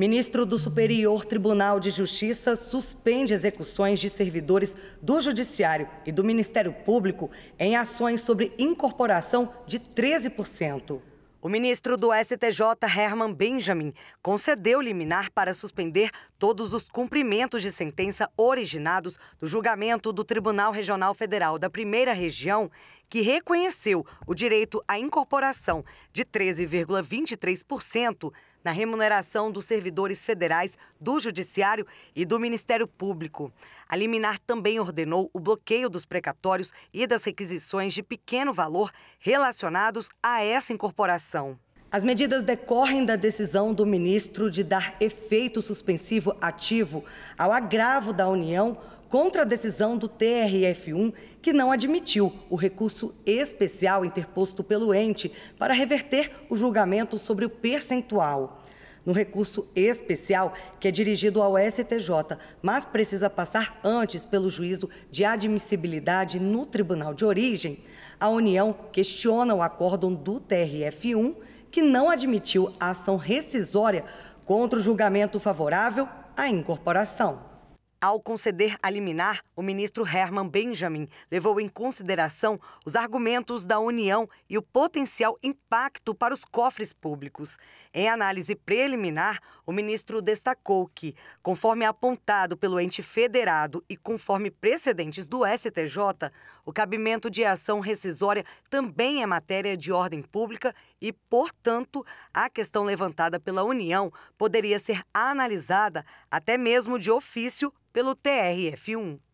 Ministro do Superior Tribunal de Justiça suspende execuções de servidores do Judiciário e do Ministério Público em ações sobre incorporação de 13%. O ministro do STJ, Herman Benjamin, concedeu liminar para suspender todos os cumprimentos de sentença originados do julgamento do Tribunal Regional Federal da Primeira Região que reconheceu o direito à incorporação de 13,23% na remuneração dos servidores federais do Judiciário e do Ministério Público. A liminar também ordenou o bloqueio dos precatórios e das requisições de pequeno valor relacionados a essa incorporação. As medidas decorrem da decisão do ministro de dar efeito suspensivo ativo ao agravo da União contra a decisão do TRF1, que não admitiu o recurso especial interposto pelo ente para reverter o julgamento sobre o percentual. No recurso especial, que é dirigido ao STJ, mas precisa passar antes pelo juízo de admissibilidade no tribunal de origem, a União questiona o acórdão do TRF1, que não admitiu a ação rescisória contra o julgamento favorável à incorporação. Ao conceder a liminar, o ministro Herman Benjamin levou em consideração os argumentos da União e o potencial impacto para os cofres públicos. Em análise preliminar, o ministro destacou que, conforme apontado pelo ente federado e conforme precedentes do STJ, o cabimento de ação rescisória também é matéria de ordem pública e, portanto, a questão levantada pela União poderia ser analisada até mesmo de ofício pelo TRF1.